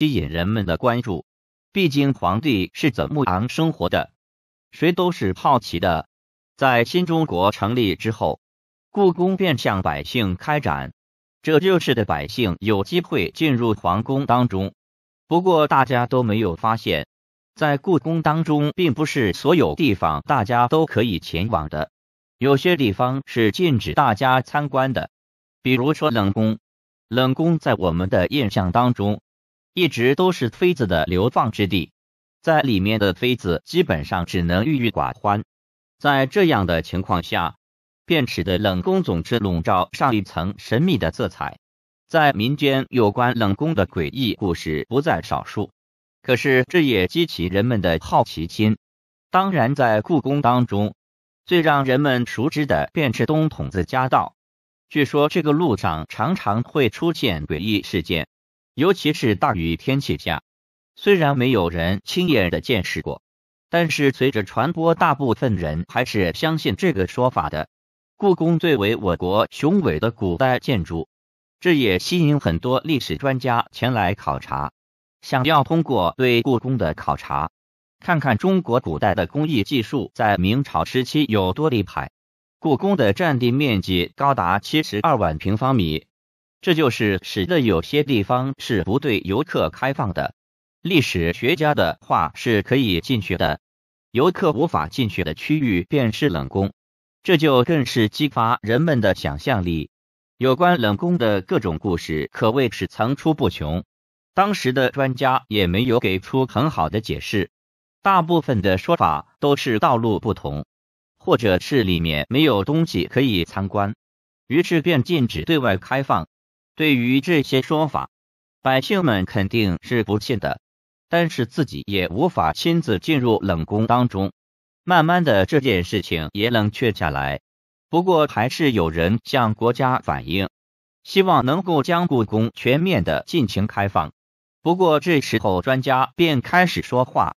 吸引人们的关注。毕竟皇帝是怎么昂生活的，谁都是好奇的。在新中国成立之后，故宫便向百姓开展，这旧是的百姓有机会进入皇宫当中。不过大家都没有发现，在故宫当中，并不是所有地方大家都可以前往的，有些地方是禁止大家参观的。比如说冷宫，冷宫在我们的印象当中。一直都是妃子的流放之地，在里面的妃子基本上只能郁郁寡欢。在这样的情况下，便池的冷宫总是笼罩上一层神秘的色彩。在民间有关冷宫的诡异故事不在少数，可是这也激起人们的好奇心。当然，在故宫当中，最让人们熟知的便是东筒子家道。据说这个路上常常会出现诡异事件。尤其是大雨天气下，虽然没有人亲眼的见识过，但是随着传播，大部分人还是相信这个说法的。故宫作为我国雄伟的古代建筑，这也吸引很多历史专家前来考察，想要通过对故宫的考察，看看中国古代的工艺技术在明朝时期有多厉害。故宫的占地面积高达七十二万平方米。这就是使得有些地方是不对游客开放的。历史学家的话是可以进去的，游客无法进去的区域便是冷宫。这就更是激发人们的想象力。有关冷宫的各种故事可谓是层出不穷。当时的专家也没有给出很好的解释，大部分的说法都是道路不同，或者是里面没有东西可以参观，于是便禁止对外开放。对于这些说法，百姓们肯定是不信的，但是自己也无法亲自进入冷宫当中。慢慢的，这件事情也冷却下来。不过，还是有人向国家反映，希望能够将故宫全面的进行开放。不过，这时候专家便开始说话：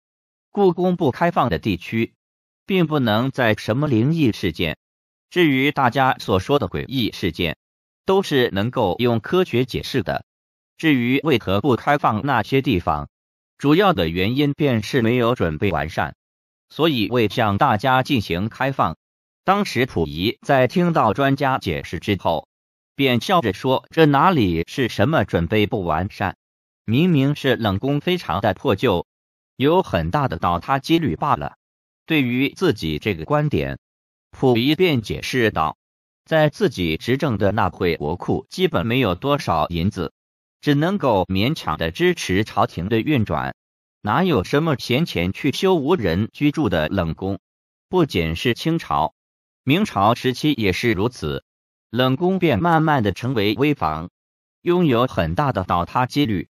故宫不开放的地区，并不能在什么灵异事件。至于大家所说的诡异事件。都是能够用科学解释的。至于为何不开放那些地方，主要的原因便是没有准备完善，所以未向大家进行开放。当时溥仪在听到专家解释之后，便笑着说：“这哪里是什么准备不完善？明明是冷宫非常的破旧，有很大的倒塌几率罢了。”对于自己这个观点，溥仪便解释道。在自己执政的那会，国库基本没有多少银子，只能够勉强的支持朝廷的运转，哪有什么闲钱去修无人居住的冷宫？不仅是清朝，明朝时期也是如此，冷宫便慢慢的成为危房，拥有很大的倒塌几率。